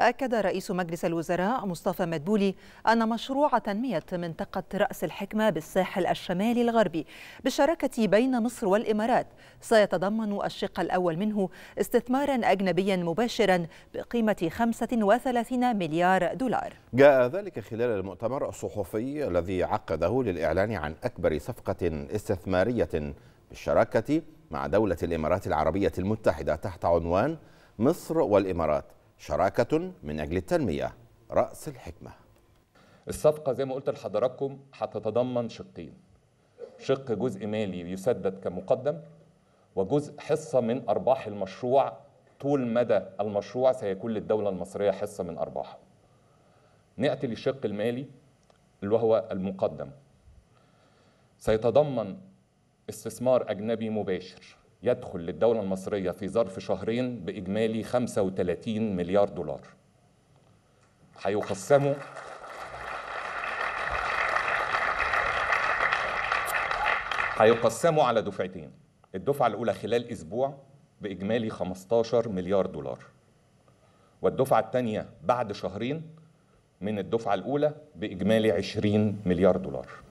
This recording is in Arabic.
أكد رئيس مجلس الوزراء مصطفى مدبولي أن مشروع تنمية منطقة رأس الحكمة بالساحل الشمالي الغربي بالشراكة بين مصر والإمارات سيتضمن الشق الأول منه استثمارا أجنبيا مباشرا بقيمة 35 مليار دولار جاء ذلك خلال المؤتمر الصحفي الذي عقده للإعلان عن أكبر صفقة استثمارية بالشراكة مع دولة الإمارات العربية المتحدة تحت عنوان مصر والإمارات شراكة من أجل التنمية رأس الحكمة الصفقة زي ما قلت لحضراتكم هتتضمن شقين شق جزء مالي يسدد كمقدم وجزء حصة من أرباح المشروع طول مدى المشروع سيكون للدولة المصرية حصة من أرباحه نأتي للشق المالي اللي هو المقدم سيتضمن استثمار أجنبي مباشر يدخل للدولة المصرية في ظرف شهرين بإجمالي 35 مليار دولار هيقسموا هيقسموا على دفعتين الدفعة الأولى خلال أسبوع بإجمالي 15 مليار دولار والدفعة الثانية بعد شهرين من الدفعة الأولى بإجمالي 20 مليار دولار